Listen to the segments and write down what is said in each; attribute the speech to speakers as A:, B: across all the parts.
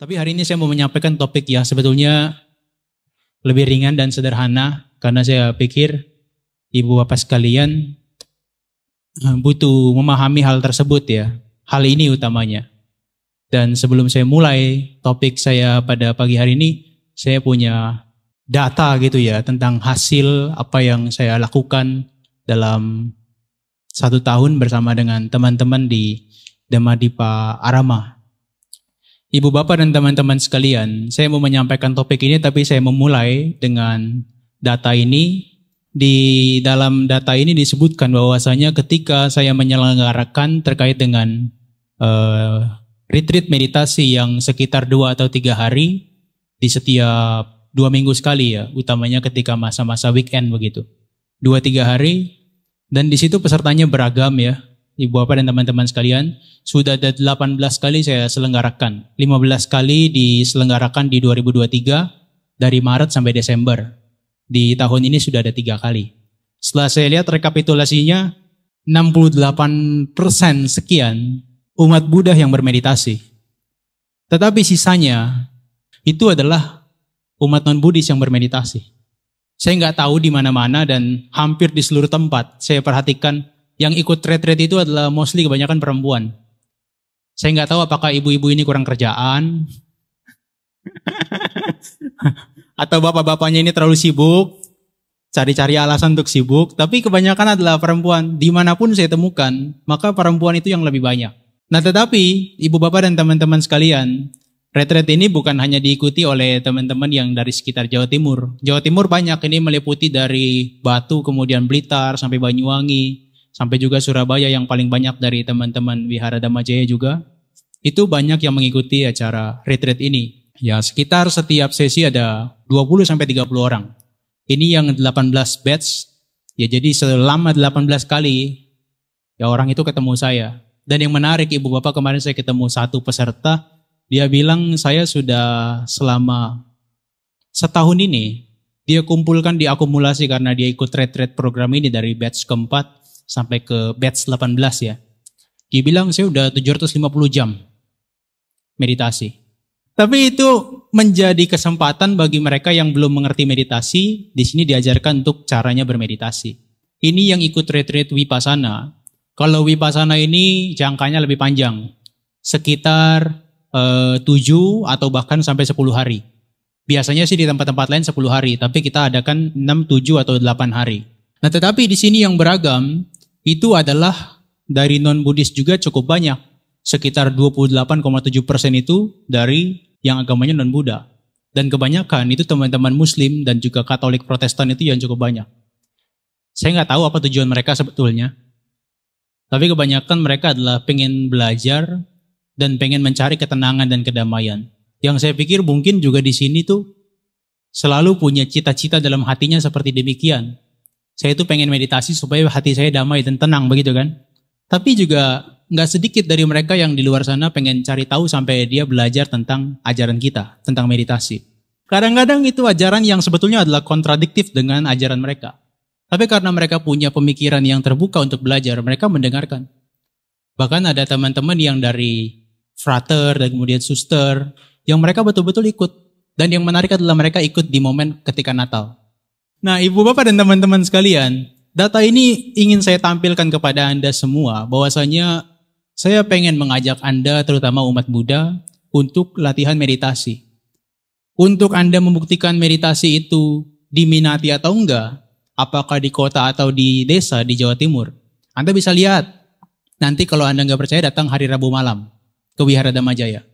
A: Tapi hari ini saya mau menyampaikan topik yang sebetulnya lebih ringan dan sederhana karena saya pikir ibu bapak sekalian eh, butuh memahami hal tersebut ya. Hal ini utamanya. Dan sebelum saya mulai topik saya pada pagi hari ini, saya punya data gitu ya tentang hasil apa yang saya lakukan dalam satu tahun bersama dengan teman-teman di Demadipa Arama. Ibu bapak dan teman-teman sekalian, saya mau menyampaikan topik ini tapi saya memulai dengan data ini. Di dalam data ini disebutkan bahwasanya ketika saya menyelenggarakan terkait dengan uh, retreat meditasi yang sekitar dua atau tiga hari di setiap dua minggu sekali ya, utamanya ketika masa-masa weekend begitu. Dua tiga hari dan di situ pesertanya beragam ya, Ibu Bapak dan teman-teman sekalian, sudah ada 18 kali saya selenggarakan. 15 kali diselenggarakan di 2023 dari Maret sampai Desember. Di tahun ini sudah ada tiga kali. Setelah saya lihat rekapitulasinya, 68% persen sekian umat Buddha yang bermeditasi. Tetapi sisanya itu adalah umat non-Buddhis yang bermeditasi. Saya nggak tahu di mana-mana dan hampir di seluruh tempat saya perhatikan yang ikut retreat itu adalah mostly kebanyakan perempuan. Saya nggak tahu apakah ibu-ibu ini kurang kerjaan atau bapak-bapaknya ini terlalu sibuk cari-cari alasan untuk sibuk. Tapi kebanyakan adalah perempuan dimanapun saya temukan, maka perempuan itu yang lebih banyak. Nah tetapi ibu bapak dan teman-teman sekalian, retret ini bukan hanya diikuti oleh teman-teman yang dari sekitar Jawa Timur. Jawa Timur banyak ini meliputi dari Batu kemudian Blitar sampai Banyuwangi sampai juga Surabaya yang paling banyak dari teman-teman Wihara Damajaya juga, itu banyak yang mengikuti acara retreat ini. Ya, sekitar setiap sesi ada 20 sampai 30 orang. Ini yang 18 batch. Ya, jadi selama 18 kali ya orang itu ketemu saya. Dan yang menarik ibu bapak kemarin saya ketemu satu peserta, dia bilang saya sudah selama setahun ini dia kumpulkan diakumulasi karena dia ikut retreat program ini dari batch keempat sampai ke batch 18 ya. Dia bilang saya udah 750 jam meditasi. Tapi itu menjadi kesempatan bagi mereka yang belum mengerti meditasi, di sini diajarkan untuk caranya bermeditasi. Ini yang ikut retreat Wipasana. Kalau Wipasana ini jangkanya lebih panjang, sekitar eh, 7 atau bahkan sampai 10 hari. Biasanya sih di tempat-tempat lain 10 hari, tapi kita adakan 6, 7 atau 8 hari. Nah, tetapi di sini yang beragam, itu adalah dari non-Buddhis juga cukup banyak. Sekitar 28,7 persen itu dari yang agamanya non-Buddha. Dan kebanyakan itu teman-teman Muslim dan juga Katolik Protestan itu yang cukup banyak. Saya nggak tahu apa tujuan mereka sebetulnya. Tapi kebanyakan mereka adalah pengen belajar dan pengen mencari ketenangan dan kedamaian. Yang saya pikir mungkin juga di sini tuh selalu punya cita-cita dalam hatinya seperti demikian saya itu pengen meditasi supaya hati saya damai dan tenang begitu kan. Tapi juga nggak sedikit dari mereka yang di luar sana pengen cari tahu sampai dia belajar tentang ajaran kita, tentang meditasi. Kadang-kadang itu ajaran yang sebetulnya adalah kontradiktif dengan ajaran mereka. Tapi karena mereka punya pemikiran yang terbuka untuk belajar, mereka mendengarkan. Bahkan ada teman-teman yang dari frater dan kemudian suster, yang mereka betul-betul ikut. Dan yang menarik adalah mereka ikut di momen ketika Natal. Nah, Ibu Bapak dan teman-teman sekalian, data ini ingin saya tampilkan kepada Anda semua bahwasanya saya pengen mengajak Anda terutama umat Buddha untuk latihan meditasi. Untuk Anda membuktikan meditasi itu diminati atau enggak, apakah di kota atau di desa di Jawa Timur. Anda bisa lihat. Nanti kalau Anda nggak percaya datang hari Rabu malam ke Wihara Damajaya.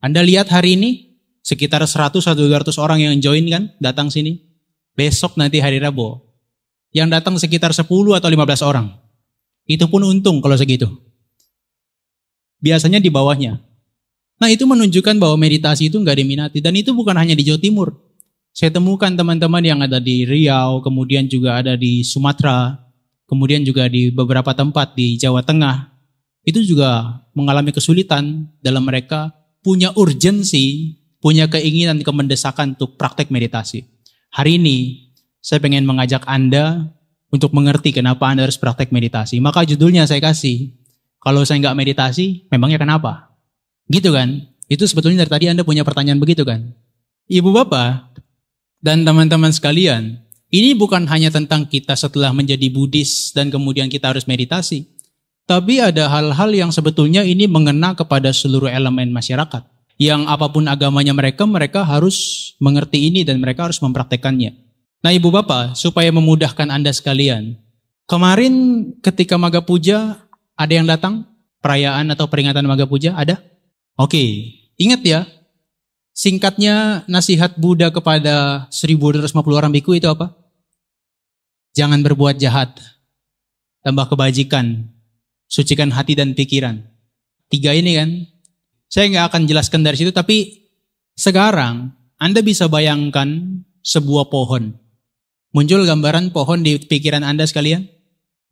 A: Anda lihat hari ini sekitar 100 atau 200 orang yang join kan datang sini besok nanti hari Rabu. Yang datang sekitar 10 atau 15 orang. Itu pun untung kalau segitu. Biasanya di bawahnya. Nah itu menunjukkan bahwa meditasi itu nggak diminati. Dan itu bukan hanya di Jawa Timur. Saya temukan teman-teman yang ada di Riau, kemudian juga ada di Sumatera, kemudian juga di beberapa tempat di Jawa Tengah. Itu juga mengalami kesulitan dalam mereka punya urgensi, punya keinginan kemendesakan untuk praktek meditasi. Hari ini saya pengen mengajak Anda untuk mengerti kenapa Anda harus praktek meditasi. Maka judulnya saya kasih, kalau saya nggak meditasi, memangnya kenapa? Gitu kan? Itu sebetulnya dari tadi Anda punya pertanyaan begitu kan? Ibu Bapak dan teman-teman sekalian, ini bukan hanya tentang kita setelah menjadi Buddhis dan kemudian kita harus meditasi. Tapi ada hal-hal yang sebetulnya ini mengena kepada seluruh elemen masyarakat yang apapun agamanya mereka, mereka harus mengerti ini dan mereka harus mempraktekannya. Nah ibu bapak, supaya memudahkan Anda sekalian, kemarin ketika Maga Puja, ada yang datang? Perayaan atau peringatan Maga Puja? Ada? Oke, ingat ya, singkatnya nasihat Buddha kepada 1250 orang biku itu apa? Jangan berbuat jahat, tambah kebajikan, sucikan hati dan pikiran. Tiga ini kan, saya nggak akan jelaskan dari situ, tapi sekarang Anda bisa bayangkan sebuah pohon. Muncul gambaran pohon di pikiran Anda sekalian?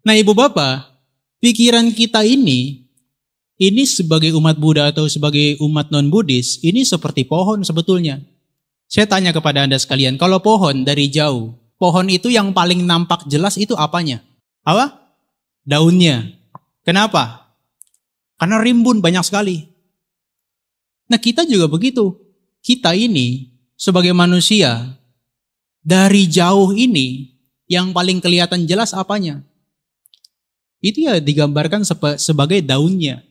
A: Nah ibu bapak, pikiran kita ini, ini sebagai umat Buddha atau sebagai umat non-Buddhis, ini seperti pohon sebetulnya. Saya tanya kepada Anda sekalian, kalau pohon dari jauh, pohon itu yang paling nampak jelas itu apanya? Apa? Daunnya. Kenapa? Karena rimbun banyak sekali. Nah kita juga begitu. Kita ini sebagai manusia dari jauh ini yang paling kelihatan jelas apanya? Itu ya digambarkan sebagai daunnya.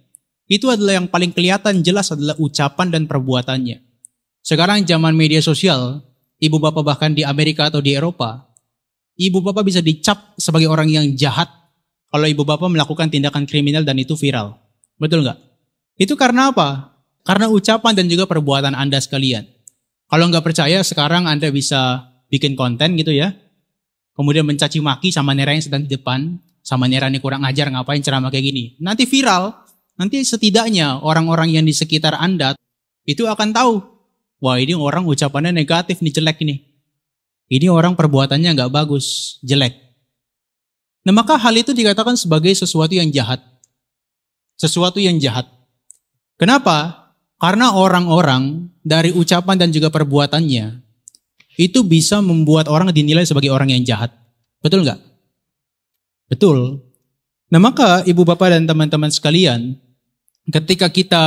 A: Itu adalah yang paling kelihatan jelas adalah ucapan dan perbuatannya. Sekarang zaman media sosial, ibu bapak bahkan di Amerika atau di Eropa, ibu bapak bisa dicap sebagai orang yang jahat kalau ibu bapak melakukan tindakan kriminal dan itu viral. Betul nggak? Itu karena apa? Karena ucapan dan juga perbuatan Anda sekalian. Kalau nggak percaya, sekarang Anda bisa bikin konten gitu ya. Kemudian mencaci maki sama Nera yang sedang di depan. Sama Nera yang kurang ajar, ngapain ceramah kayak gini. Nanti viral. Nanti setidaknya orang-orang yang di sekitar Anda itu akan tahu. Wah ini orang ucapannya negatif nih, jelek ini. Ini orang perbuatannya nggak bagus, jelek. Nah maka hal itu dikatakan sebagai sesuatu yang jahat. Sesuatu yang jahat. Kenapa? Karena orang-orang dari ucapan dan juga perbuatannya itu bisa membuat orang dinilai sebagai orang yang jahat. Betul nggak? Betul. Nah maka ibu bapak dan teman-teman sekalian, ketika kita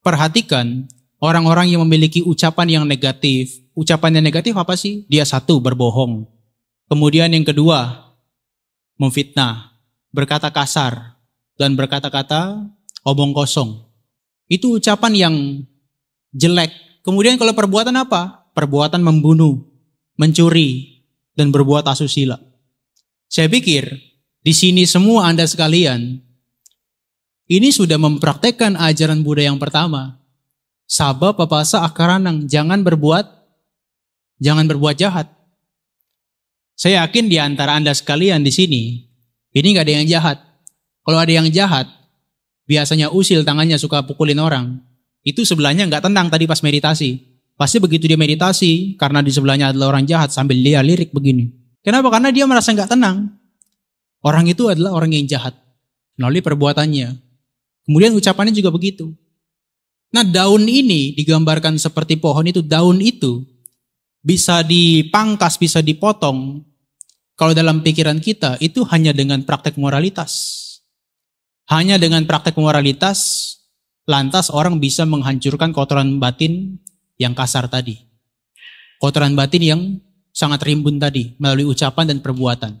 A: perhatikan orang-orang yang memiliki ucapan yang negatif, ucapan yang negatif apa sih? Dia satu, berbohong. Kemudian yang kedua, memfitnah, berkata kasar, dan berkata-kata obong kosong. Itu ucapan yang jelek. Kemudian kalau perbuatan apa? Perbuatan membunuh, mencuri, dan berbuat asusila. Saya pikir di sini semua Anda sekalian ini sudah mempraktekkan ajaran Buddha yang pertama. Sabah papasa akaranang, jangan berbuat jangan berbuat jahat. Saya yakin di antara Anda sekalian di sini, ini nggak ada yang jahat. Kalau ada yang jahat, biasanya usil tangannya suka pukulin orang, itu sebelahnya nggak tenang tadi pas meditasi. Pasti begitu dia meditasi, karena di sebelahnya adalah orang jahat sambil dia lirik begini. Kenapa? Karena dia merasa nggak tenang. Orang itu adalah orang yang jahat melalui perbuatannya. Kemudian ucapannya juga begitu. Nah daun ini digambarkan seperti pohon itu, daun itu bisa dipangkas, bisa dipotong. Kalau dalam pikiran kita itu hanya dengan praktek moralitas. Hanya dengan praktek moralitas, lantas orang bisa menghancurkan kotoran batin yang kasar tadi. Kotoran batin yang sangat rimbun tadi melalui ucapan dan perbuatan.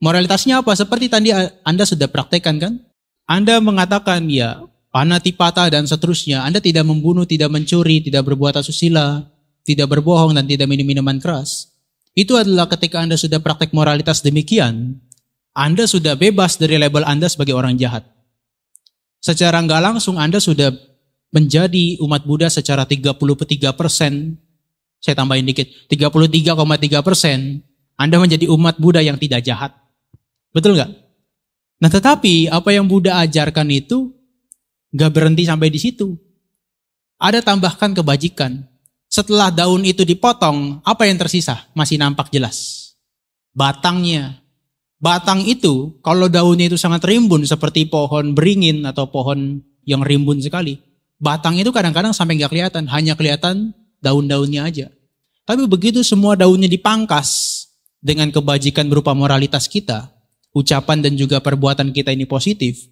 A: Moralitasnya apa? Seperti tadi Anda sudah praktekkan kan? Anda mengatakan ya panatipata dan seterusnya. Anda tidak membunuh, tidak mencuri, tidak berbuat asusila, tidak berbohong dan tidak minum minuman keras. Itu adalah ketika Anda sudah praktek moralitas demikian, Anda sudah bebas dari label Anda sebagai orang jahat secara nggak langsung Anda sudah menjadi umat Buddha secara 33 persen, saya tambahin dikit, 33,3 persen, Anda menjadi umat Buddha yang tidak jahat. Betul nggak? Nah tetapi apa yang Buddha ajarkan itu nggak berhenti sampai di situ. Ada tambahkan kebajikan. Setelah daun itu dipotong, apa yang tersisa? Masih nampak jelas. Batangnya, batang itu kalau daunnya itu sangat rimbun seperti pohon beringin atau pohon yang rimbun sekali, batang itu kadang-kadang sampai nggak kelihatan, hanya kelihatan daun-daunnya aja. Tapi begitu semua daunnya dipangkas dengan kebajikan berupa moralitas kita, ucapan dan juga perbuatan kita ini positif,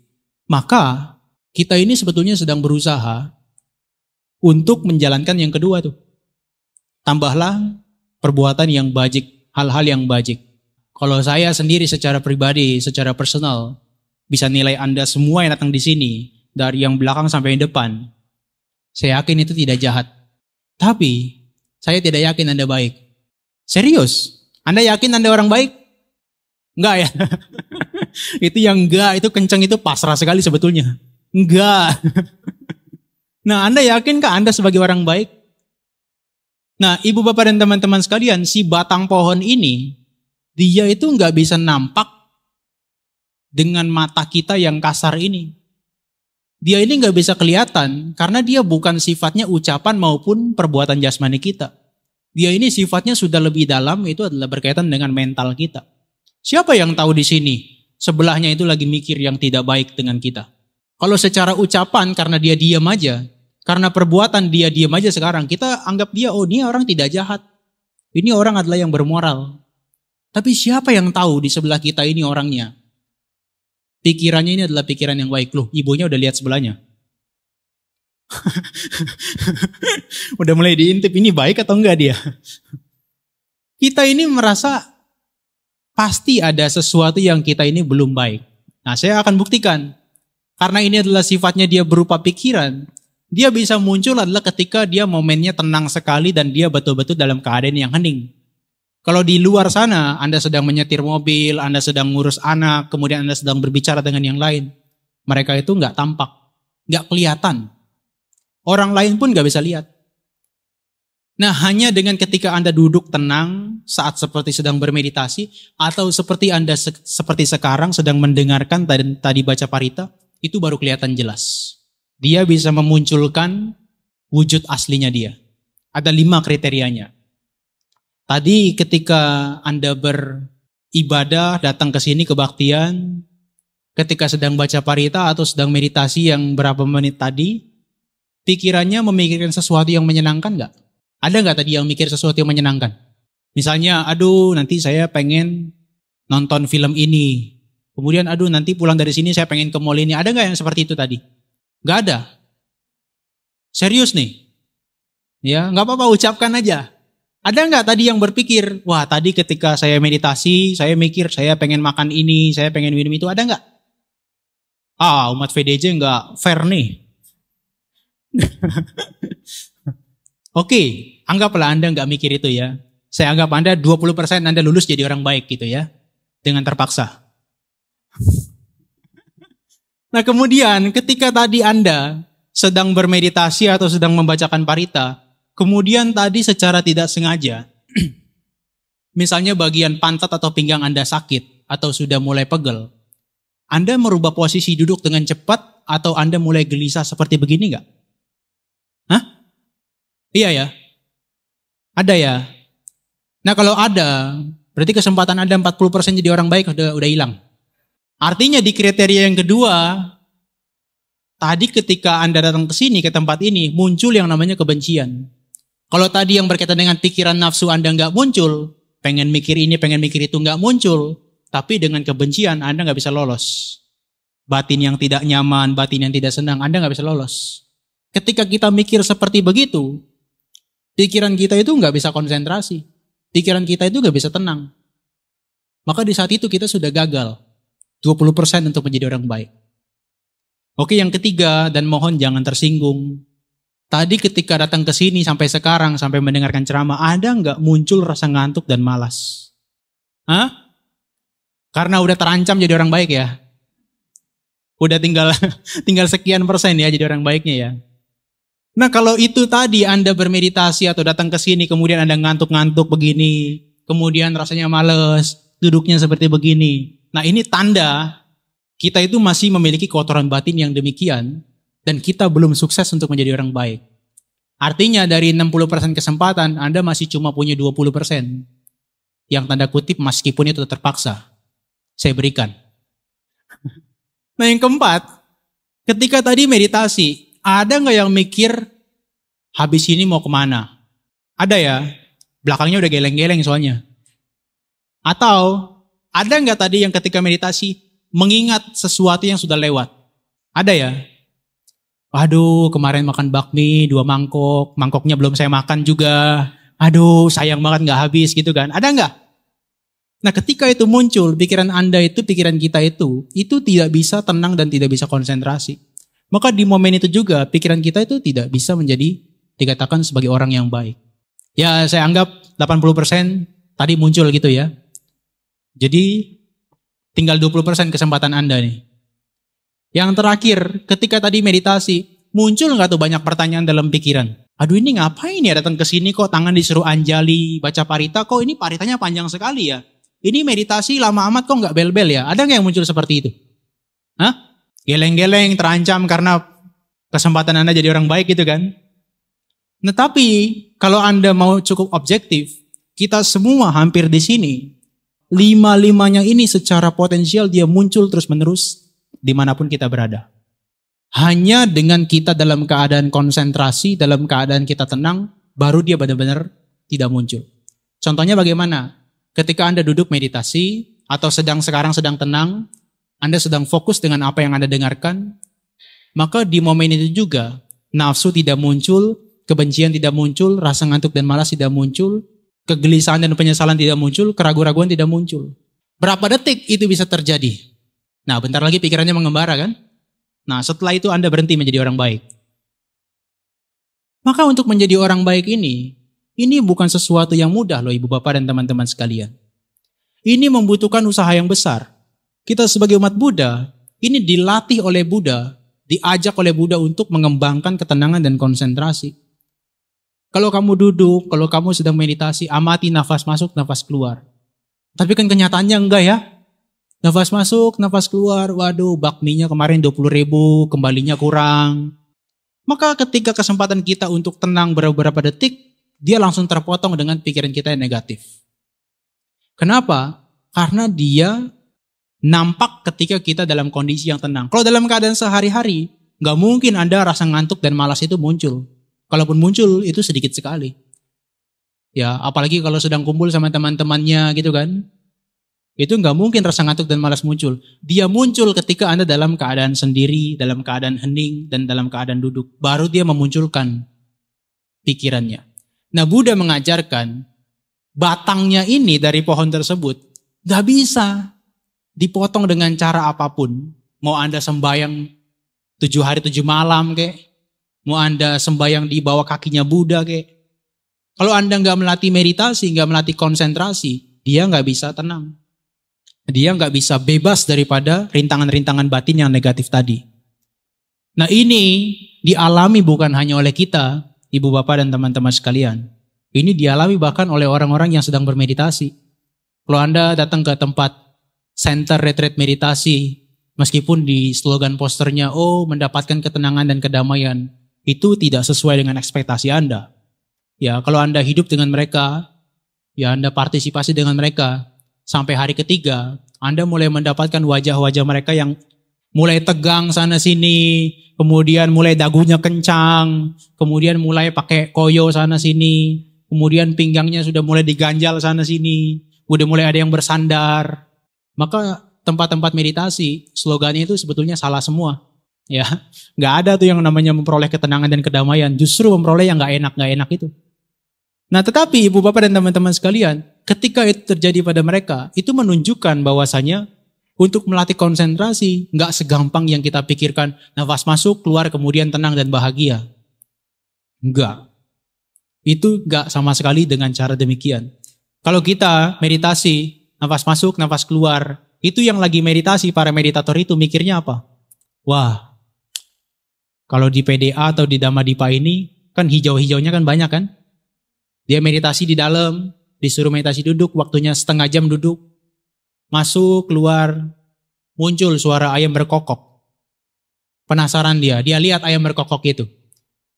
A: maka kita ini sebetulnya sedang berusaha untuk menjalankan yang kedua tuh. Tambahlah perbuatan yang bajik, hal-hal yang bajik. Kalau saya sendiri secara pribadi, secara personal, bisa nilai Anda semua yang datang di sini, dari yang belakang sampai yang depan. Saya yakin itu tidak jahat. Tapi, saya tidak yakin Anda baik. Serius? Anda yakin Anda orang baik? Enggak ya? itu yang enggak, itu kenceng itu pasrah sekali sebetulnya. Enggak. nah, Anda yakin yakinkah Anda sebagai orang baik? Nah, ibu bapak dan teman-teman sekalian, si batang pohon ini dia itu nggak bisa nampak dengan mata kita yang kasar ini. Dia ini nggak bisa kelihatan karena dia bukan sifatnya ucapan maupun perbuatan jasmani kita. Dia ini sifatnya sudah lebih dalam itu adalah berkaitan dengan mental kita. Siapa yang tahu di sini sebelahnya itu lagi mikir yang tidak baik dengan kita? Kalau secara ucapan karena dia diam aja, karena perbuatan dia diam aja sekarang, kita anggap dia, oh ini orang tidak jahat. Ini orang adalah yang bermoral. Tapi siapa yang tahu di sebelah kita ini orangnya? Pikirannya ini adalah pikiran yang baik. Loh, ibunya udah lihat sebelahnya. udah mulai diintip ini baik atau enggak dia. Kita ini merasa pasti ada sesuatu yang kita ini belum baik. Nah, saya akan buktikan. Karena ini adalah sifatnya dia berupa pikiran, dia bisa muncul adalah ketika dia momennya tenang sekali dan dia betul-betul dalam keadaan yang hening. Kalau di luar sana Anda sedang menyetir mobil, Anda sedang ngurus anak, kemudian Anda sedang berbicara dengan yang lain. Mereka itu nggak tampak, nggak kelihatan. Orang lain pun nggak bisa lihat. Nah hanya dengan ketika Anda duduk tenang saat seperti sedang bermeditasi atau seperti Anda se seperti sekarang sedang mendengarkan tadi, tadi baca parita, itu baru kelihatan jelas. Dia bisa memunculkan wujud aslinya dia. Ada lima kriterianya. Tadi ketika Anda beribadah, datang ke sini kebaktian, ketika sedang baca parita atau sedang meditasi yang berapa menit tadi, pikirannya memikirkan sesuatu yang menyenangkan nggak? Ada nggak tadi yang mikir sesuatu yang menyenangkan? Misalnya, aduh nanti saya pengen nonton film ini. Kemudian, aduh nanti pulang dari sini saya pengen ke mall ini. Ada nggak yang seperti itu tadi? Nggak ada. Serius nih. Ya, nggak apa-apa ucapkan aja. Ada nggak tadi yang berpikir, wah tadi ketika saya meditasi, saya mikir saya pengen makan ini, saya pengen minum itu, ada nggak? Ah, umat VDJ nggak fair nih. Oke, okay, anggaplah Anda nggak mikir itu ya. Saya anggap Anda 20% Anda lulus jadi orang baik gitu ya. Dengan terpaksa. nah kemudian ketika tadi Anda sedang bermeditasi atau sedang membacakan parita, Kemudian tadi secara tidak sengaja, misalnya bagian pantat atau pinggang Anda sakit atau sudah mulai pegel, Anda merubah posisi duduk dengan cepat atau Anda mulai gelisah seperti begini nggak? Hah? Iya ya? Ada ya? Nah kalau ada, berarti kesempatan Anda 40% jadi orang baik udah, udah hilang. Artinya di kriteria yang kedua, tadi ketika Anda datang ke sini, ke tempat ini, muncul yang namanya kebencian. Kalau tadi yang berkaitan dengan pikiran nafsu Anda nggak muncul, pengen mikir ini, pengen mikir itu nggak muncul, tapi dengan kebencian Anda nggak bisa lolos. Batin yang tidak nyaman, batin yang tidak senang, Anda nggak bisa lolos. Ketika kita mikir seperti begitu, pikiran kita itu nggak bisa konsentrasi. Pikiran kita itu nggak bisa tenang. Maka di saat itu kita sudah gagal. 20% untuk menjadi orang baik. Oke, yang ketiga, dan mohon jangan tersinggung. Tadi ketika datang ke sini sampai sekarang, sampai mendengarkan ceramah, ada nggak muncul rasa ngantuk dan malas? Hah? Karena udah terancam jadi orang baik ya? Udah tinggal tinggal sekian persen ya jadi orang baiknya ya? Nah kalau itu tadi Anda bermeditasi atau datang ke sini kemudian Anda ngantuk-ngantuk begini, kemudian rasanya males, duduknya seperti begini. Nah ini tanda kita itu masih memiliki kotoran batin yang demikian dan kita belum sukses untuk menjadi orang baik. Artinya dari 60% kesempatan Anda masih cuma punya 20%. Yang tanda kutip meskipun itu terpaksa. Saya berikan. Nah yang keempat, ketika tadi meditasi, ada nggak yang mikir habis ini mau kemana? Ada ya, belakangnya udah geleng-geleng soalnya. Atau ada nggak tadi yang ketika meditasi mengingat sesuatu yang sudah lewat? Ada ya, Aduh, kemarin makan bakmi dua mangkok, mangkoknya belum saya makan juga. Aduh, sayang banget nggak habis gitu kan. Ada nggak? Nah, ketika itu muncul pikiran Anda itu, pikiran kita itu, itu tidak bisa tenang dan tidak bisa konsentrasi. Maka di momen itu juga pikiran kita itu tidak bisa menjadi dikatakan sebagai orang yang baik. Ya, saya anggap 80% tadi muncul gitu ya. Jadi tinggal 20% kesempatan Anda nih. Yang terakhir, ketika tadi meditasi, muncul nggak tuh banyak pertanyaan dalam pikiran? Aduh ini ngapain ya datang ke sini kok tangan disuruh anjali, baca parita kok ini paritanya panjang sekali ya? Ini meditasi lama amat kok nggak bel-bel ya? Ada nggak yang muncul seperti itu? Hah? Geleng-geleng terancam karena kesempatan Anda jadi orang baik gitu kan? Nah tapi kalau Anda mau cukup objektif, kita semua hampir di sini, lima-limanya ini secara potensial dia muncul terus-menerus dimanapun kita berada. Hanya dengan kita dalam keadaan konsentrasi, dalam keadaan kita tenang, baru dia benar-benar tidak muncul. Contohnya bagaimana? Ketika Anda duduk meditasi, atau sedang sekarang sedang tenang, Anda sedang fokus dengan apa yang Anda dengarkan, maka di momen itu juga nafsu tidak muncul, kebencian tidak muncul, rasa ngantuk dan malas tidak muncul, kegelisahan dan penyesalan tidak muncul, keraguan-raguan tidak muncul. Berapa detik itu bisa terjadi? Nah, bentar lagi pikirannya mengembara kan? Nah, setelah itu Anda berhenti menjadi orang baik. Maka untuk menjadi orang baik ini, ini bukan sesuatu yang mudah loh Ibu Bapak dan teman-teman sekalian. Ini membutuhkan usaha yang besar. Kita sebagai umat Buddha, ini dilatih oleh Buddha, diajak oleh Buddha untuk mengembangkan ketenangan dan konsentrasi. Kalau kamu duduk, kalau kamu sedang meditasi, amati nafas masuk, nafas keluar. Tapi kan kenyataannya enggak ya. Nafas masuk, nafas keluar, waduh bakminya kemarin 20 ribu, kembalinya kurang. Maka ketika kesempatan kita untuk tenang beberapa detik, dia langsung terpotong dengan pikiran kita yang negatif. Kenapa? Karena dia nampak ketika kita dalam kondisi yang tenang. Kalau dalam keadaan sehari-hari, nggak mungkin Anda rasa ngantuk dan malas itu muncul. Kalaupun muncul, itu sedikit sekali. Ya, apalagi kalau sedang kumpul sama teman-temannya gitu kan. Itu nggak mungkin rasa ngantuk dan malas muncul. Dia muncul ketika Anda dalam keadaan sendiri, dalam keadaan hening, dan dalam keadaan duduk. Baru dia memunculkan pikirannya. Nah Buddha mengajarkan batangnya ini dari pohon tersebut nggak bisa dipotong dengan cara apapun. Mau Anda sembayang tujuh hari tujuh malam kek, mau Anda sembayang di bawah kakinya Buddha kek. Kalau Anda nggak melatih meditasi, nggak melatih konsentrasi, dia nggak bisa tenang. Dia nggak bisa bebas daripada rintangan-rintangan batin yang negatif tadi. Nah ini dialami bukan hanya oleh kita, ibu bapak dan teman-teman sekalian. Ini dialami bahkan oleh orang-orang yang sedang bermeditasi. Kalau Anda datang ke tempat center retreat meditasi, meskipun di slogan posternya, oh mendapatkan ketenangan dan kedamaian, itu tidak sesuai dengan ekspektasi Anda. Ya, kalau Anda hidup dengan mereka, ya Anda partisipasi dengan mereka, sampai hari ketiga, Anda mulai mendapatkan wajah-wajah mereka yang mulai tegang sana sini, kemudian mulai dagunya kencang, kemudian mulai pakai koyo sana sini, kemudian pinggangnya sudah mulai diganjal sana sini, udah mulai ada yang bersandar. Maka tempat-tempat meditasi slogannya itu sebetulnya salah semua. Ya, nggak ada tuh yang namanya memperoleh ketenangan dan kedamaian, justru memperoleh yang nggak enak nggak enak itu. Nah, tetapi ibu bapak dan teman-teman sekalian, ketika itu terjadi pada mereka, itu menunjukkan bahwasanya untuk melatih konsentrasi nggak segampang yang kita pikirkan nafas masuk keluar kemudian tenang dan bahagia nggak itu nggak sama sekali dengan cara demikian kalau kita meditasi nafas masuk nafas keluar itu yang lagi meditasi para meditator itu mikirnya apa wah kalau di PDA atau di Dhamma Dipa ini kan hijau-hijaunya kan banyak kan dia meditasi di dalam disuruh meditasi duduk, waktunya setengah jam duduk, masuk, keluar, muncul suara ayam berkokok. Penasaran dia, dia lihat ayam berkokok itu.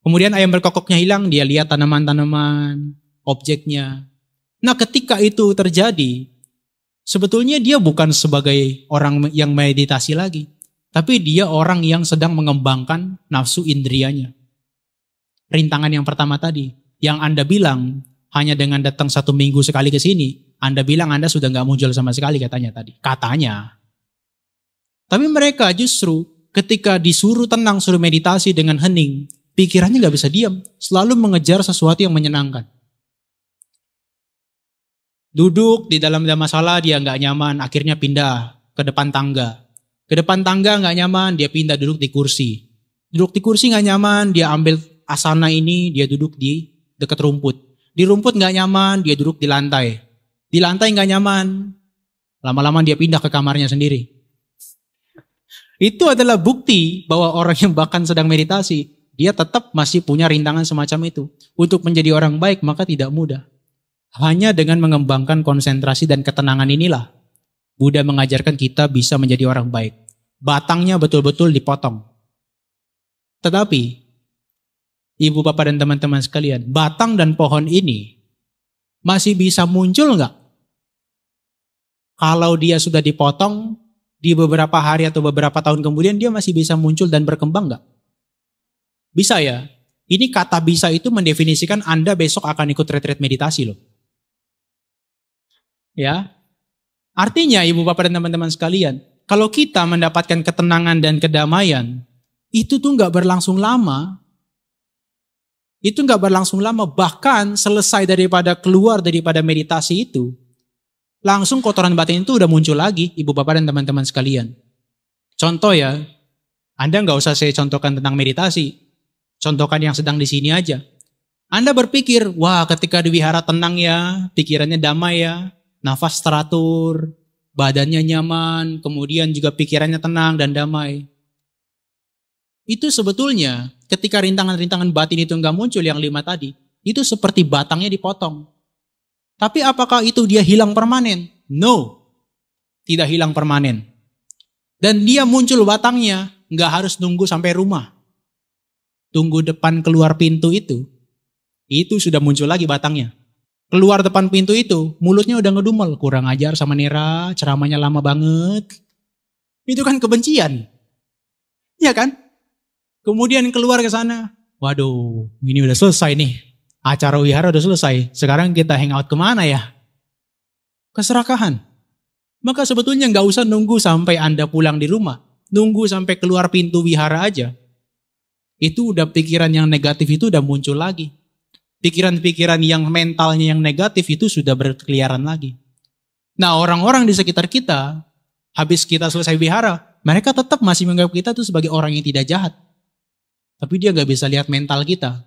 A: Kemudian ayam berkokoknya hilang, dia lihat tanaman-tanaman, objeknya. Nah ketika itu terjadi, sebetulnya dia bukan sebagai orang yang meditasi lagi. Tapi dia orang yang sedang mengembangkan nafsu indrianya. Rintangan yang pertama tadi, yang Anda bilang hanya dengan datang satu minggu sekali ke sini, Anda bilang Anda sudah nggak muncul sama sekali katanya tadi. Katanya. Tapi mereka justru ketika disuruh tenang, suruh meditasi dengan hening, pikirannya nggak bisa diam, selalu mengejar sesuatu yang menyenangkan. Duduk di dalam ada masalah dia nggak nyaman, akhirnya pindah ke depan tangga. Ke depan tangga nggak nyaman, dia pindah duduk di kursi. Duduk di kursi nggak nyaman, dia ambil asana ini, dia duduk di dekat rumput. Di rumput nggak nyaman, dia duduk di lantai. Di lantai nggak nyaman. Lama-lama dia pindah ke kamarnya sendiri. Itu adalah bukti bahwa orang yang bahkan sedang meditasi, dia tetap masih punya rintangan semacam itu. Untuk menjadi orang baik maka tidak mudah. Hanya dengan mengembangkan konsentrasi dan ketenangan inilah Buddha mengajarkan kita bisa menjadi orang baik. Batangnya betul-betul dipotong. Tetapi ibu bapak dan teman-teman sekalian, batang dan pohon ini masih bisa muncul nggak? Kalau dia sudah dipotong di beberapa hari atau beberapa tahun kemudian dia masih bisa muncul dan berkembang nggak? Bisa ya. Ini kata bisa itu mendefinisikan Anda besok akan ikut retret meditasi loh. Ya. Artinya ibu bapak dan teman-teman sekalian, kalau kita mendapatkan ketenangan dan kedamaian, itu tuh nggak berlangsung lama, itu nggak berlangsung lama. Bahkan selesai daripada keluar daripada meditasi itu, langsung kotoran batin itu udah muncul lagi, ibu bapak dan teman-teman sekalian. Contoh ya, Anda nggak usah saya contohkan tentang meditasi. Contohkan yang sedang di sini aja. Anda berpikir, wah ketika di wihara tenang ya, pikirannya damai ya, nafas teratur, badannya nyaman, kemudian juga pikirannya tenang dan damai itu sebetulnya ketika rintangan-rintangan batin itu nggak muncul yang lima tadi, itu seperti batangnya dipotong. Tapi apakah itu dia hilang permanen? No, tidak hilang permanen. Dan dia muncul batangnya, nggak harus nunggu sampai rumah. Tunggu depan keluar pintu itu, itu sudah muncul lagi batangnya. Keluar depan pintu itu, mulutnya udah ngedumel, kurang ajar sama Nera, ceramahnya lama banget. Itu kan kebencian. Iya kan? Kemudian keluar ke sana, waduh ini udah selesai nih. Acara wihara udah selesai, sekarang kita hangout kemana ya? Keserakahan. Maka sebetulnya nggak usah nunggu sampai Anda pulang di rumah. Nunggu sampai keluar pintu wihara aja. Itu udah pikiran yang negatif itu udah muncul lagi. Pikiran-pikiran yang mentalnya yang negatif itu sudah berkeliaran lagi. Nah orang-orang di sekitar kita, habis kita selesai wihara, mereka tetap masih menganggap kita itu sebagai orang yang tidak jahat. Tapi dia nggak bisa lihat mental kita.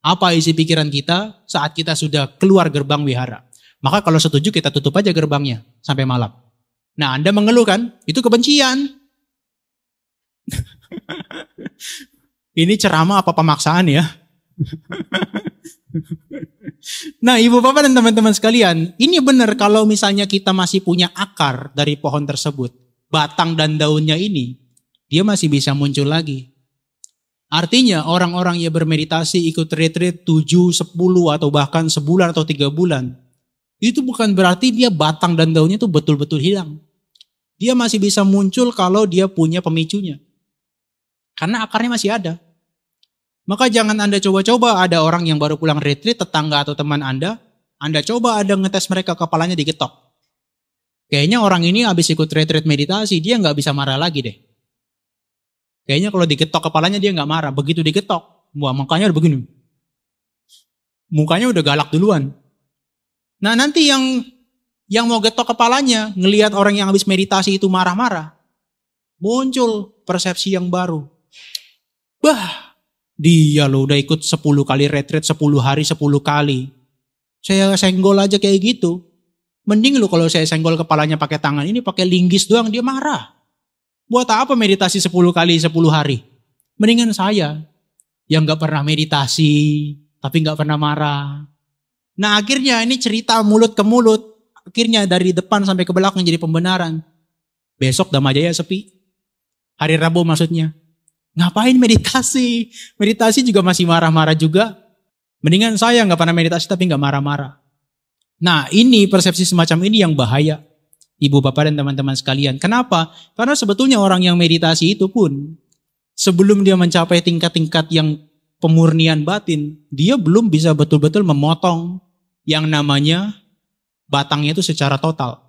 A: Apa isi pikiran kita saat kita sudah keluar gerbang wihara. Maka kalau setuju kita tutup aja gerbangnya sampai malam. Nah Anda mengeluh kan? Itu kebencian. Ini ceramah apa pemaksaan ya? nah ibu bapak dan teman-teman sekalian, ini benar kalau misalnya kita masih punya akar dari pohon tersebut, batang dan daunnya ini, dia masih bisa muncul lagi. Artinya orang-orang yang bermeditasi ikut retreat 7, 10 atau bahkan sebulan atau tiga bulan. Itu bukan berarti dia batang dan daunnya itu betul-betul hilang. Dia masih bisa muncul kalau dia punya pemicunya. Karena akarnya masih ada. Maka jangan Anda coba-coba ada orang yang baru pulang retreat, tetangga atau teman Anda, Anda coba ada ngetes mereka kepalanya diketok. Kayaknya orang ini habis ikut retreat meditasi, dia nggak bisa marah lagi deh Kayaknya kalau diketok kepalanya dia nggak marah. Begitu diketok, wah makanya udah begini. Mukanya udah galak duluan. Nah nanti yang yang mau getok kepalanya ngelihat orang yang habis meditasi itu marah-marah, muncul persepsi yang baru. Bah, dia lo udah ikut 10 kali retreat, 10 hari 10 kali. Saya senggol aja kayak gitu. Mending lo kalau saya senggol kepalanya pakai tangan ini pakai linggis doang dia marah. Buat apa meditasi 10 kali 10 hari? Mendingan saya yang gak pernah meditasi, tapi gak pernah marah. Nah akhirnya ini cerita mulut ke mulut. Akhirnya dari depan sampai ke belakang jadi pembenaran. Besok Damajaya sepi. Hari Rabu maksudnya. Ngapain meditasi? Meditasi juga masih marah-marah juga. Mendingan saya gak pernah meditasi tapi gak marah-marah. Nah ini persepsi semacam ini yang bahaya ibu bapak dan teman-teman sekalian. Kenapa? Karena sebetulnya orang yang meditasi itu pun sebelum dia mencapai tingkat-tingkat yang pemurnian batin, dia belum bisa betul-betul memotong yang namanya batangnya itu secara total.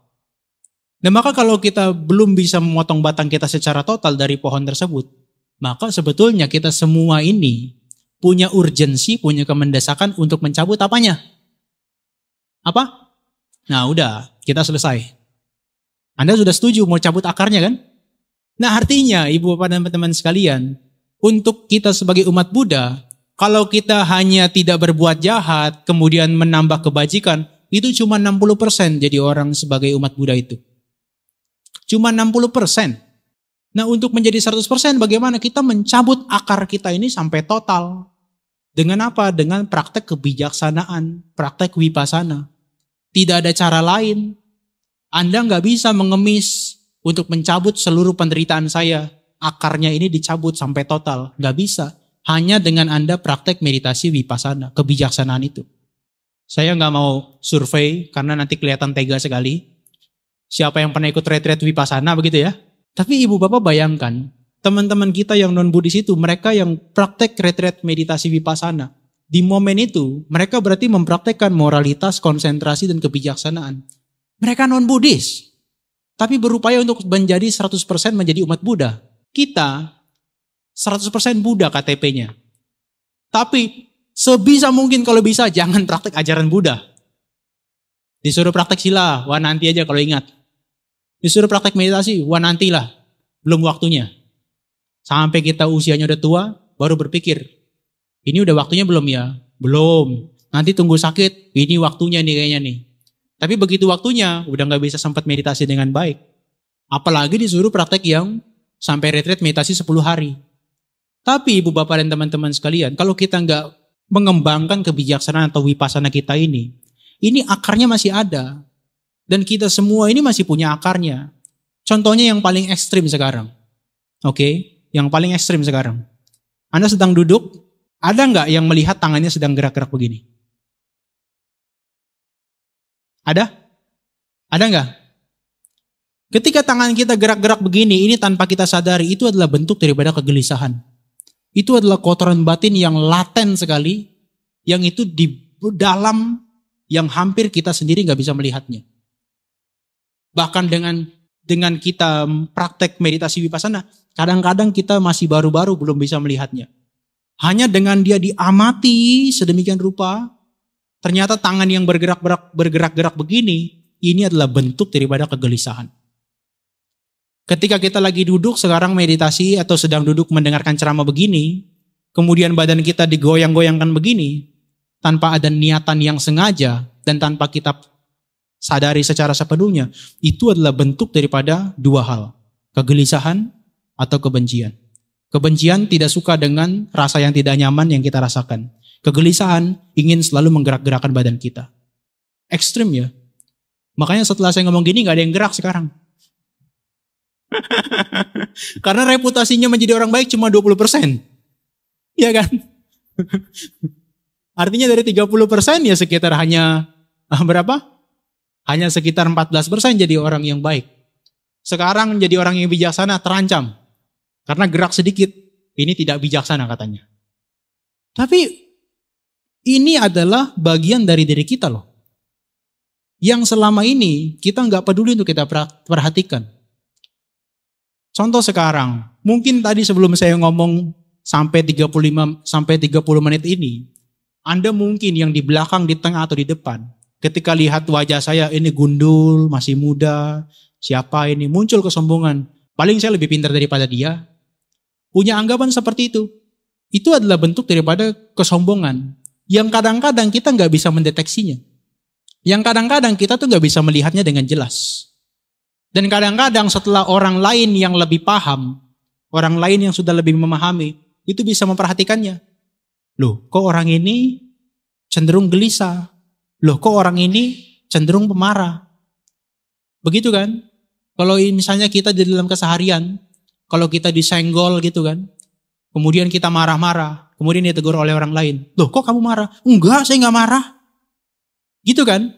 A: Nah maka kalau kita belum bisa memotong batang kita secara total dari pohon tersebut, maka sebetulnya kita semua ini punya urgensi, punya kemendesakan untuk mencabut apanya? Apa? Nah udah, kita selesai. Anda sudah setuju mau cabut akarnya kan? Nah artinya ibu bapak dan teman-teman sekalian, untuk kita sebagai umat Buddha, kalau kita hanya tidak berbuat jahat, kemudian menambah kebajikan, itu cuma 60% jadi orang sebagai umat Buddha itu. Cuma 60%. Nah untuk menjadi 100% bagaimana kita mencabut akar kita ini sampai total. Dengan apa? Dengan praktek kebijaksanaan, praktek wipasana. Tidak ada cara lain, anda nggak bisa mengemis untuk mencabut seluruh penderitaan saya. Akarnya ini dicabut sampai total. Nggak bisa. Hanya dengan Anda praktek meditasi wipasana, kebijaksanaan itu. Saya nggak mau survei karena nanti kelihatan tega sekali. Siapa yang pernah ikut retret wipasana begitu ya? Tapi ibu bapak bayangkan, teman-teman kita yang non-Buddhis itu, mereka yang praktek retret meditasi wipasana, di momen itu mereka berarti mempraktekkan moralitas, konsentrasi, dan kebijaksanaan. Mereka non-Buddhis. Tapi berupaya untuk menjadi 100% menjadi umat Buddha. Kita 100% Buddha KTP-nya. Tapi sebisa mungkin kalau bisa jangan praktek ajaran Buddha. Disuruh praktek sila, wah nanti aja kalau ingat. Disuruh praktek meditasi, wah nantilah. Belum waktunya. Sampai kita usianya udah tua, baru berpikir. Ini udah waktunya belum ya? Belum. Nanti tunggu sakit, ini waktunya nih kayaknya nih. Tapi begitu waktunya udah nggak bisa sempat meditasi dengan baik. Apalagi disuruh praktek yang sampai retret meditasi 10 hari. Tapi ibu bapak dan teman-teman sekalian, kalau kita nggak mengembangkan kebijaksanaan atau wipasana kita ini, ini akarnya masih ada. Dan kita semua ini masih punya akarnya. Contohnya yang paling ekstrim sekarang. Oke, okay? yang paling ekstrim sekarang. Anda sedang duduk, ada nggak yang melihat tangannya sedang gerak-gerak begini? Ada? Ada nggak? Ketika tangan kita gerak-gerak begini, ini tanpa kita sadari, itu adalah bentuk daripada kegelisahan. Itu adalah kotoran batin yang laten sekali, yang itu di dalam yang hampir kita sendiri nggak bisa melihatnya. Bahkan dengan dengan kita praktek meditasi vipassana, kadang-kadang kita masih baru-baru belum bisa melihatnya. Hanya dengan dia diamati sedemikian rupa, Ternyata tangan yang bergerak-gerak bergerak-gerak begini, ini adalah bentuk daripada kegelisahan. Ketika kita lagi duduk sekarang meditasi atau sedang duduk mendengarkan ceramah begini, kemudian badan kita digoyang-goyangkan begini, tanpa ada niatan yang sengaja dan tanpa kita sadari secara sepenuhnya, itu adalah bentuk daripada dua hal, kegelisahan atau kebencian. Kebencian tidak suka dengan rasa yang tidak nyaman yang kita rasakan. Kegelisahan ingin selalu menggerak-gerakkan badan kita. Ekstrim ya. Makanya setelah saya ngomong gini gak ada yang gerak sekarang. Karena reputasinya menjadi orang baik cuma 20%. Iya kan? Artinya dari 30% ya sekitar hanya ah, berapa? Hanya sekitar 14% jadi orang yang baik. Sekarang jadi orang yang bijaksana terancam. Karena gerak sedikit, ini tidak bijaksana katanya. Tapi ini adalah bagian dari diri kita loh. Yang selama ini kita nggak peduli untuk kita perhatikan. Contoh sekarang, mungkin tadi sebelum saya ngomong sampai 35 sampai 30 menit ini, Anda mungkin yang di belakang, di tengah atau di depan, ketika lihat wajah saya ini gundul, masih muda, siapa ini, muncul kesombongan. Paling saya lebih pintar daripada dia. Punya anggapan seperti itu. Itu adalah bentuk daripada kesombongan yang kadang-kadang kita nggak bisa mendeteksinya. Yang kadang-kadang kita tuh nggak bisa melihatnya dengan jelas. Dan kadang-kadang setelah orang lain yang lebih paham, orang lain yang sudah lebih memahami, itu bisa memperhatikannya. Loh, kok orang ini cenderung gelisah? Loh, kok orang ini cenderung pemarah? Begitu kan? Kalau misalnya kita di dalam keseharian, kalau kita disenggol gitu kan, Kemudian kita marah-marah. Kemudian ditegur oleh orang lain. Loh kok kamu marah? Enggak, saya enggak marah. Gitu kan?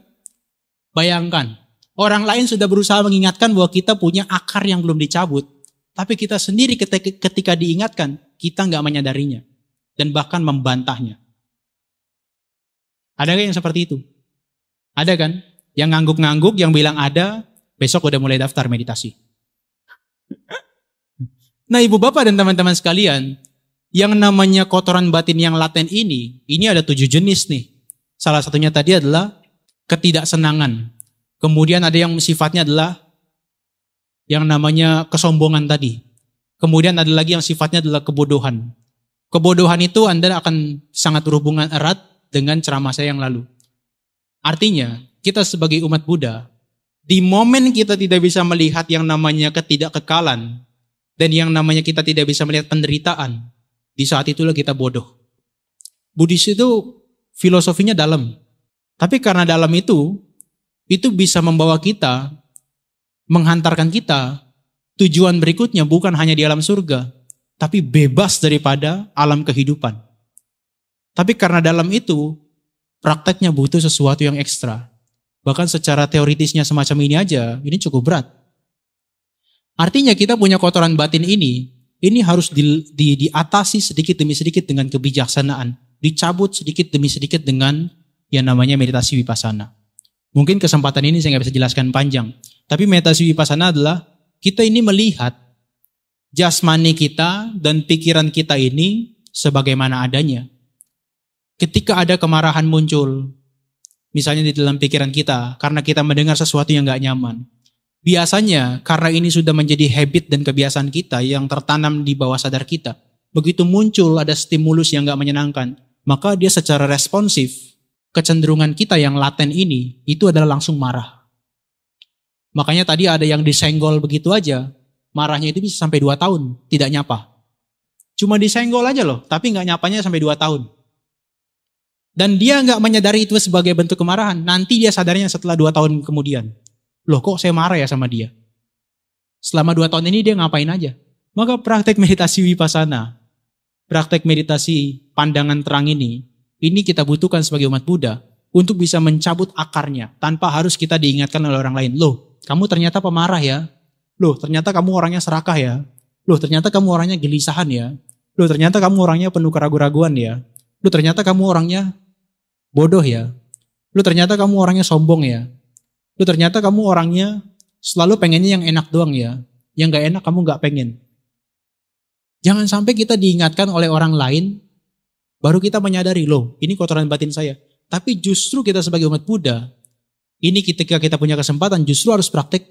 A: Bayangkan, orang lain sudah berusaha mengingatkan bahwa kita punya akar yang belum dicabut. Tapi kita sendiri ketika diingatkan, kita nggak menyadarinya. Dan bahkan membantahnya. Ada yang seperti itu? Ada kan? Yang ngangguk-ngangguk, yang bilang ada, besok udah mulai daftar meditasi. Nah ibu bapak dan teman-teman sekalian, yang namanya kotoran batin yang laten ini, ini ada tujuh jenis nih. Salah satunya tadi adalah ketidaksenangan. Kemudian ada yang sifatnya adalah yang namanya kesombongan tadi. Kemudian ada lagi yang sifatnya adalah kebodohan. Kebodohan itu Anda akan sangat berhubungan erat dengan ceramah saya yang lalu. Artinya, kita sebagai umat Buddha, di momen kita tidak bisa melihat yang namanya ketidakkekalan, dan yang namanya kita tidak bisa melihat penderitaan, di saat itulah kita bodoh. Buddhis itu filosofinya dalam. Tapi karena dalam itu, itu bisa membawa kita, menghantarkan kita, tujuan berikutnya bukan hanya di alam surga, tapi bebas daripada alam kehidupan. Tapi karena dalam itu, prakteknya butuh sesuatu yang ekstra. Bahkan secara teoritisnya semacam ini aja, ini cukup berat. Artinya kita punya kotoran batin ini, ini harus di, di, diatasi sedikit demi sedikit dengan kebijaksanaan. Dicabut sedikit demi sedikit dengan yang namanya meditasi wipasana. Mungkin kesempatan ini saya nggak bisa jelaskan panjang. Tapi meditasi wipasana adalah kita ini melihat jasmani kita dan pikiran kita ini sebagaimana adanya. Ketika ada kemarahan muncul, misalnya di dalam pikiran kita, karena kita mendengar sesuatu yang nggak nyaman, Biasanya karena ini sudah menjadi habit dan kebiasaan kita yang tertanam di bawah sadar kita. Begitu muncul ada stimulus yang gak menyenangkan, maka dia secara responsif, kecenderungan kita yang laten ini, itu adalah langsung marah. Makanya tadi ada yang disenggol begitu aja, marahnya itu bisa sampai dua tahun, tidak nyapa. Cuma disenggol aja loh, tapi gak nyapanya sampai dua tahun. Dan dia nggak menyadari itu sebagai bentuk kemarahan. Nanti dia sadarnya setelah dua tahun kemudian loh kok saya marah ya sama dia? Selama dua tahun ini dia ngapain aja? Maka praktek meditasi wipasana, praktek meditasi pandangan terang ini, ini kita butuhkan sebagai umat Buddha untuk bisa mencabut akarnya tanpa harus kita diingatkan oleh orang lain. Loh, kamu ternyata pemarah ya. Loh, ternyata kamu orangnya serakah ya. Loh, ternyata kamu orangnya gelisahan ya. Loh, ternyata kamu orangnya penuh keraguan-raguan ya. Loh, ternyata kamu orangnya bodoh ya. Loh, ternyata kamu orangnya sombong ya Lu ternyata kamu orangnya selalu pengennya yang enak doang ya. Yang gak enak kamu gak pengen. Jangan sampai kita diingatkan oleh orang lain, baru kita menyadari, loh ini kotoran batin saya. Tapi justru kita sebagai umat Buddha, ini ketika kita punya kesempatan justru harus praktek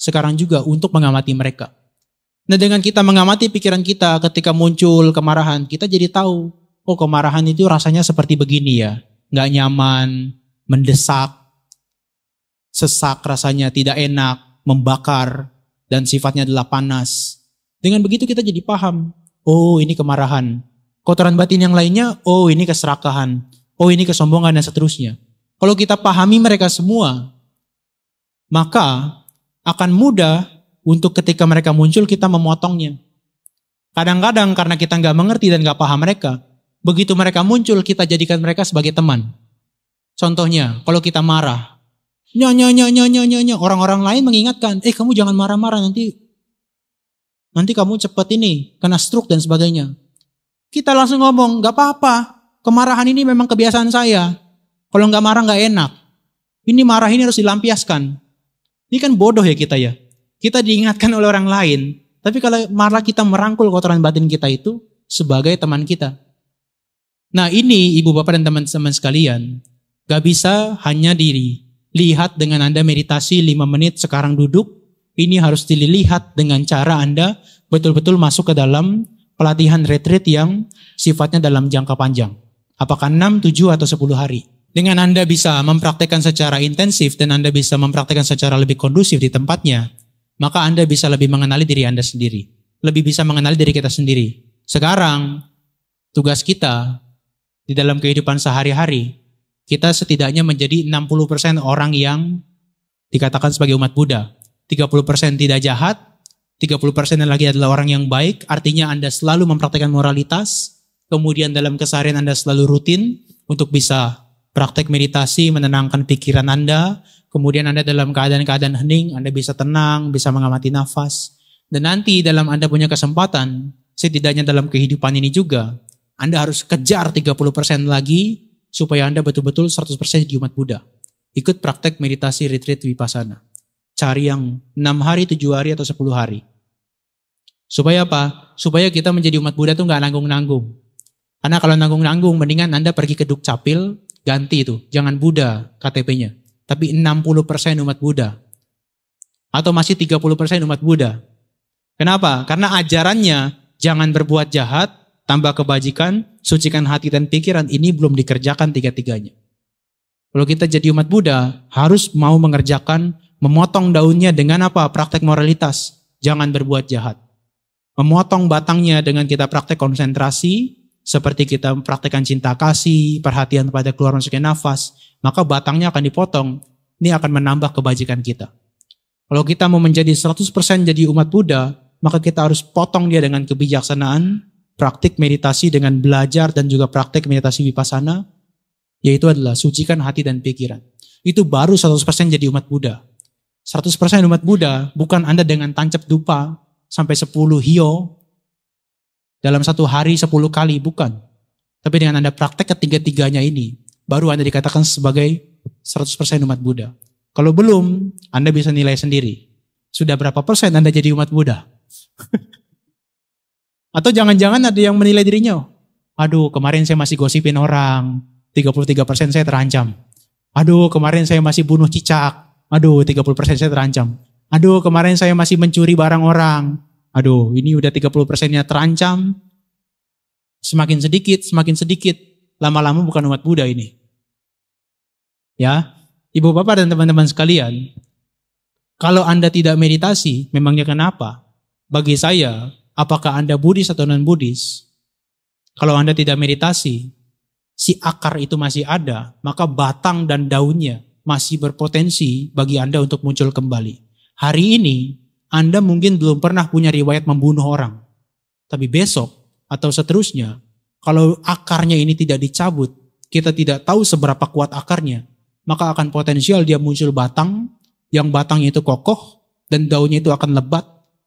A: sekarang juga untuk mengamati mereka. Nah dengan kita mengamati pikiran kita ketika muncul kemarahan, kita jadi tahu, oh kemarahan itu rasanya seperti begini ya. Gak nyaman, mendesak, sesak rasanya, tidak enak, membakar, dan sifatnya adalah panas. Dengan begitu kita jadi paham, oh ini kemarahan. Kotoran batin yang lainnya, oh ini keserakahan, oh ini kesombongan dan seterusnya. Kalau kita pahami mereka semua, maka akan mudah untuk ketika mereka muncul kita memotongnya. Kadang-kadang karena kita nggak mengerti dan nggak paham mereka, begitu mereka muncul kita jadikan mereka sebagai teman. Contohnya, kalau kita marah, nyonya nyonya nyonya nyonya orang-orang lain mengingatkan eh kamu jangan marah-marah nanti nanti kamu cepat ini kena stroke dan sebagainya kita langsung ngomong nggak apa-apa kemarahan ini memang kebiasaan saya kalau nggak marah nggak enak ini marah ini harus dilampiaskan ini kan bodoh ya kita ya kita diingatkan oleh orang lain tapi kalau marah kita merangkul kotoran batin kita itu sebagai teman kita nah ini ibu bapak dan teman-teman sekalian Gak bisa hanya diri lihat dengan Anda meditasi 5 menit sekarang duduk, ini harus dilihat dengan cara Anda betul-betul masuk ke dalam pelatihan retreat yang sifatnya dalam jangka panjang. Apakah 6, 7, atau 10 hari. Dengan Anda bisa mempraktekkan secara intensif dan Anda bisa mempraktekkan secara lebih kondusif di tempatnya, maka Anda bisa lebih mengenali diri Anda sendiri. Lebih bisa mengenali diri kita sendiri. Sekarang, tugas kita di dalam kehidupan sehari-hari kita setidaknya menjadi 60% orang yang dikatakan sebagai umat Buddha. 30% tidak jahat, 30% yang lagi adalah orang yang baik, artinya Anda selalu mempraktekkan moralitas, kemudian dalam keseharian Anda selalu rutin untuk bisa praktek meditasi, menenangkan pikiran Anda, kemudian Anda dalam keadaan-keadaan hening, Anda bisa tenang, bisa mengamati nafas, dan nanti dalam Anda punya kesempatan, setidaknya dalam kehidupan ini juga, Anda harus kejar 30% lagi supaya Anda betul-betul 100% di umat Buddha. Ikut praktek meditasi retreat Vipassana. Cari yang 6 hari, 7 hari, atau 10 hari. Supaya apa? Supaya kita menjadi umat Buddha itu nggak nanggung-nanggung. Karena kalau nanggung-nanggung, mendingan Anda pergi ke Dukcapil, ganti itu. Jangan Buddha KTP-nya. Tapi 60% umat Buddha. Atau masih 30% umat Buddha. Kenapa? Karena ajarannya jangan berbuat jahat, tambah kebajikan, sucikan hati dan pikiran, ini belum dikerjakan tiga-tiganya. Kalau kita jadi umat Buddha, harus mau mengerjakan, memotong daunnya dengan apa? Praktek moralitas. Jangan berbuat jahat. Memotong batangnya dengan kita praktek konsentrasi, seperti kita praktekkan cinta kasih, perhatian pada keluar masuknya nafas, maka batangnya akan dipotong. Ini akan menambah kebajikan kita. Kalau kita mau menjadi 100% jadi umat Buddha, maka kita harus potong dia dengan kebijaksanaan, praktik meditasi dengan belajar dan juga praktik meditasi vipassana, yaitu adalah sucikan hati dan pikiran. Itu baru 100% jadi umat Buddha. 100% umat Buddha bukan Anda dengan tancap dupa sampai 10 hio dalam satu hari 10 kali, bukan. Tapi dengan Anda praktek ketiga-tiganya ini, baru Anda dikatakan sebagai 100% umat Buddha. Kalau belum, Anda bisa nilai sendiri. Sudah berapa persen Anda jadi umat Buddha? Atau jangan-jangan ada yang menilai dirinya, aduh kemarin saya masih gosipin orang, 33% saya terancam. Aduh kemarin saya masih bunuh cicak, aduh 30% saya terancam. Aduh kemarin saya masih mencuri barang orang, aduh ini udah 30%-nya terancam. Semakin sedikit, semakin sedikit. Lama-lama bukan umat Buddha ini. Ya, Ibu Bapak dan teman-teman sekalian, kalau Anda tidak meditasi, memangnya kenapa? Bagi saya, apakah Anda Buddhis atau non-Buddhis, kalau Anda tidak meditasi, si akar itu masih ada, maka batang dan daunnya masih berpotensi bagi Anda untuk muncul kembali. Hari ini, Anda mungkin belum pernah punya riwayat membunuh orang. Tapi besok atau seterusnya, kalau akarnya ini tidak dicabut, kita tidak tahu seberapa kuat akarnya, maka akan potensial dia muncul batang, yang batangnya itu kokoh, dan daunnya itu akan lebat,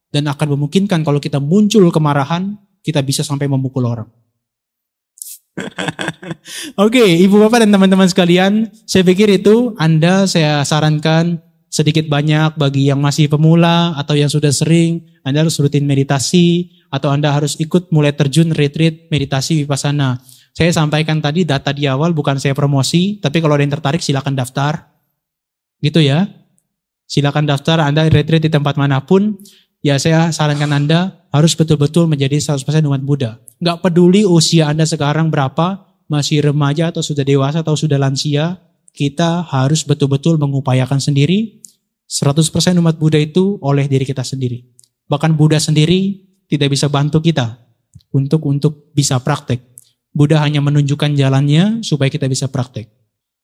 A: dan akan memungkinkan kalau kita muncul kemarahan, kita bisa sampai memukul orang. Oke, okay, Ibu Bapak dan teman-teman sekalian, saya pikir itu Anda saya sarankan sedikit banyak bagi yang masih pemula atau yang sudah sering, Anda harus rutin meditasi atau Anda harus ikut mulai terjun retreat meditasi vipassana. Saya sampaikan tadi data di awal bukan saya promosi, tapi kalau ada yang tertarik silakan daftar. Gitu ya. Silakan daftar Anda retreat di tempat manapun ya saya sarankan Anda harus betul-betul menjadi 100% umat Buddha. Gak peduli usia Anda sekarang berapa, masih remaja atau sudah dewasa atau sudah lansia, kita harus betul-betul mengupayakan sendiri 100% umat Buddha itu oleh diri kita sendiri. Bahkan Buddha sendiri tidak bisa bantu kita untuk untuk bisa praktek. Buddha hanya menunjukkan jalannya supaya kita bisa praktek.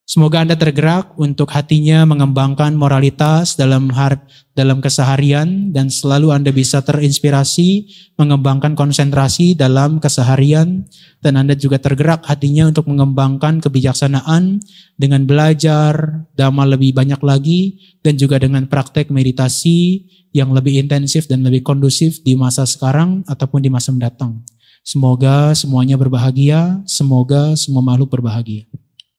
A: Semoga Anda tergerak untuk hatinya mengembangkan moralitas dalam har dalam keseharian dan selalu Anda bisa terinspirasi mengembangkan konsentrasi dalam keseharian dan Anda juga tergerak hatinya untuk mengembangkan kebijaksanaan dengan belajar dhamma lebih banyak lagi dan juga dengan praktek meditasi yang lebih intensif dan lebih kondusif di masa sekarang ataupun di masa mendatang. Semoga semuanya berbahagia, semoga semua makhluk berbahagia.